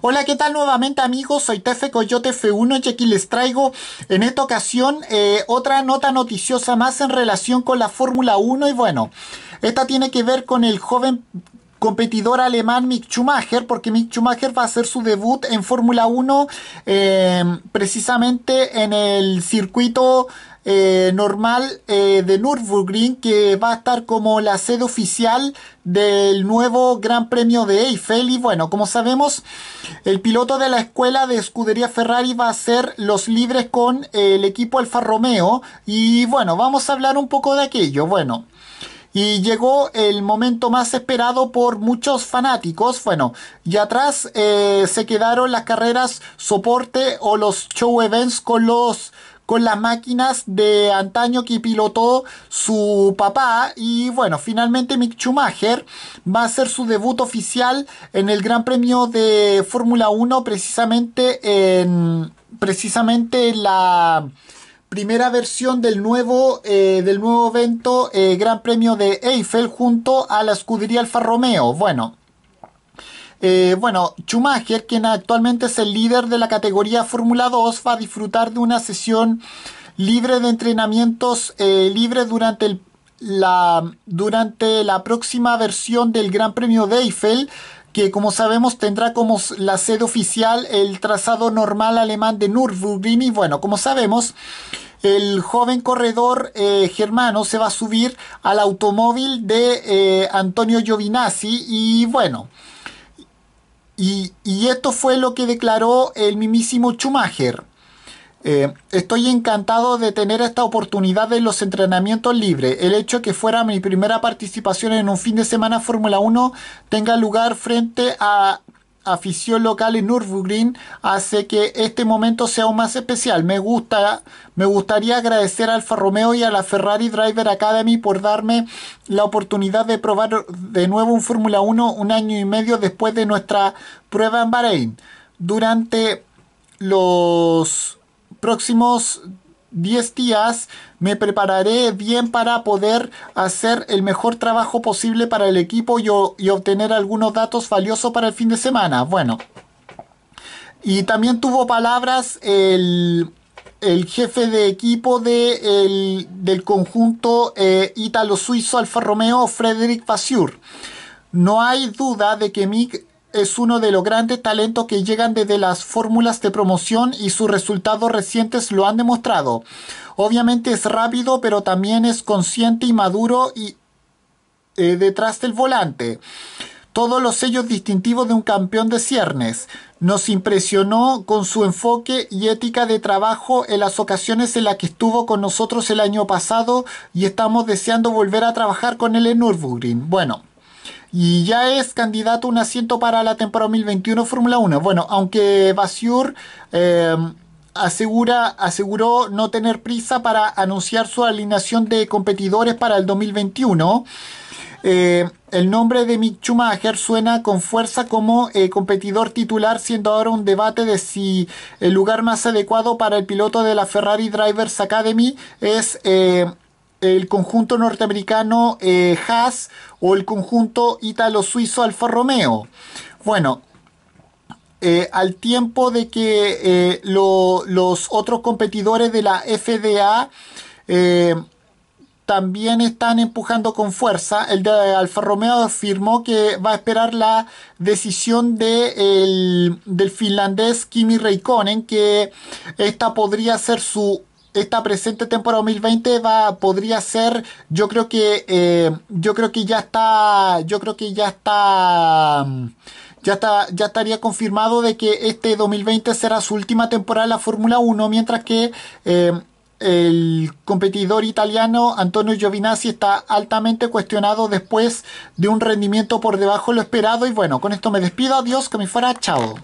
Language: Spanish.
Hola, ¿qué tal nuevamente amigos? Soy Tefe Coyote F1 y aquí les traigo en esta ocasión eh, otra nota noticiosa más en relación con la Fórmula 1 y bueno, esta tiene que ver con el joven competidor alemán Mick Schumacher, porque Mick Schumacher va a hacer su debut en Fórmula 1 eh, precisamente en el circuito eh, normal eh, de Nürburgring que va a estar como la sede oficial del nuevo Gran Premio de Eiffel y bueno, como sabemos, el piloto de la escuela de escudería Ferrari va a ser los libres con eh, el equipo Alfa Romeo y bueno, vamos a hablar un poco de aquello. Bueno, y llegó el momento más esperado por muchos fanáticos. Bueno, y atrás se quedaron las carreras soporte o los show events con los con las máquinas de antaño que pilotó su papá y bueno, finalmente Mick Schumacher va a hacer su debut oficial en el Gran Premio de Fórmula 1 precisamente en precisamente la primera versión del nuevo, eh, del nuevo evento eh, Gran Premio de Eiffel junto a la escudería Alfa Romeo. Bueno, eh, bueno, Schumacher, quien actualmente es el líder de la categoría Fórmula 2, va a disfrutar de una sesión libre de entrenamientos eh, Libre durante la, durante la próxima versión del Gran Premio de Eiffel, que como sabemos tendrá como la sede oficial el trazado normal alemán de Nürburgring. Y bueno, como sabemos, el joven corredor eh, germano se va a subir al automóvil de Antonio Giovinazzi y bueno. Y, esto fue lo que declaró el mismísimo Schumacher. Eh, estoy encantado de tener esta oportunidad de los entrenamientos libres. El hecho de que fuera mi primera participación en un fin de semana Fórmula 1 tenga lugar frente a afición local en Nürburgring hace que este momento sea aún más especial. Me, gusta, me gustaría agradecer a Alfa Romeo y a la Ferrari Driver Academy por darme la oportunidad de probar de nuevo un Fórmula 1 un año y medio después de nuestra prueba en Bahrein. Durante los próximos 10 días me prepararé bien para poder hacer el mejor trabajo posible para el equipo y, obtener algunos datos valiosos para el fin de semana. Bueno. Y también tuvo palabras el, jefe de equipo de del conjunto italo eh, ítalo-suizo Alfa Romeo, Frederick basur No hay duda de que Mick es uno de los grandes talentos que llegan desde las fórmulas de promoción y sus resultados recientes lo han demostrado. Obviamente es rápido, pero también es consciente y maduro y eh, detrás del volante. Todos los sellos distintivos de un campeón de ciernes. Nos impresionó con su enfoque y ética de trabajo en las ocasiones en las que estuvo con nosotros el año pasado y estamos deseando volver a trabajar con él en Nürburgring. Bueno, y ya es candidato a un asiento para la temporada 2021 Fórmula 1. Bueno, aunque Basur eh, asegura, aseguró no tener prisa para anunciar su alineación de competidores para el 2021, eh, el nombre de Mick Schumacher suena con fuerza como eh, competidor titular, siendo ahora un debate de si el lugar más adecuado para el piloto de la Ferrari Drivers Academy es el conjunto norteamericano eh, Haas o el conjunto italo suizo Alfa Romeo. Bueno, eh, al tiempo de que eh, los otros competidores de la FDA también están empujando con fuerza. El de Alfa Romeo afirmó que va a esperar la decisión de del finlandés Kimi Reikonen, que esta podría ser su esta presente temporada 2020 va, podría ser, yo creo que, eh, yo creo que ya está, yo creo que ya está, ya está, ya estaría confirmado de que este 2020 será su última temporada en la Fórmula 1, mientras que eh, el competidor italiano Antonio Giovinazzi está altamente cuestionado después de un rendimiento por debajo de lo esperado. Y bueno, con esto me despido. Adiós, que me fuera. Chao.